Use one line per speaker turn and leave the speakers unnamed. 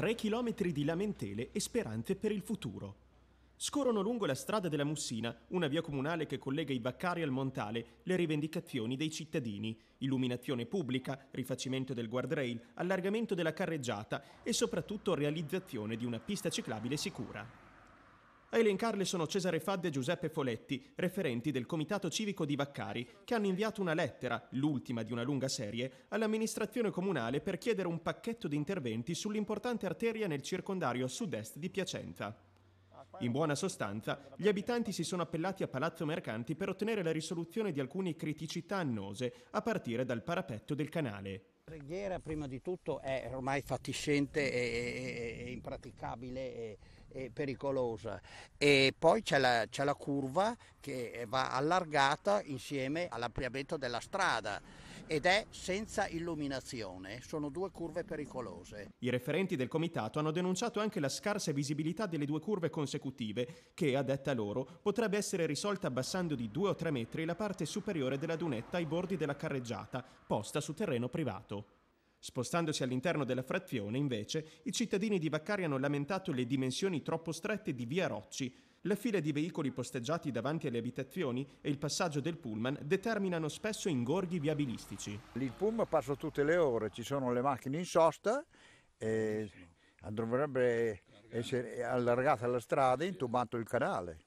3 km di lamentele e speranze per il futuro. Scorrono lungo la strada della Mussina, una via comunale che collega i Baccari al Montale, le rivendicazioni dei cittadini, illuminazione pubblica, rifacimento del guardrail, allargamento della carreggiata e soprattutto realizzazione di una pista ciclabile sicura. A elencarle sono Cesare Fadde e Giuseppe Foletti, referenti del Comitato Civico di Vaccari, che hanno inviato una lettera, l'ultima di una lunga serie, all'amministrazione comunale per chiedere un pacchetto di interventi sull'importante arteria nel circondario sud-est di Piacenza. In buona sostanza, gli abitanti si sono appellati a Palazzo Mercanti per ottenere la risoluzione di alcune criticità annose, a partire dal parapetto del canale.
La preghiera prima di tutto è ormai fatiscente e, e impraticabile e, e, pericolosa e poi c'è la, c'è la curva che va allargata insieme all'ampliamento della strada ed è senza illuminazione. Sono due curve pericolose.
I referenti del comitato hanno denunciato anche la scarsa visibilità delle due curve consecutive che, a detta loro, potrebbe essere risolta abbassando di 2 o 3 metri la parte superiore della dunetta ai bordi della carreggiata, posta su terreno privato. Spostandosi all'interno della frazione, invece, i cittadini di Vaccari hanno lamentato le dimensioni troppo strette di via Rocci, la fila di veicoli posteggiati davanti alle abitazioni e il passaggio del pullman determinano spesso ingorghi viabilistici.
Il pullman passa tutte le ore, ci sono le macchine in sosta e dovrebbe essere allargata la strada intubando il canale.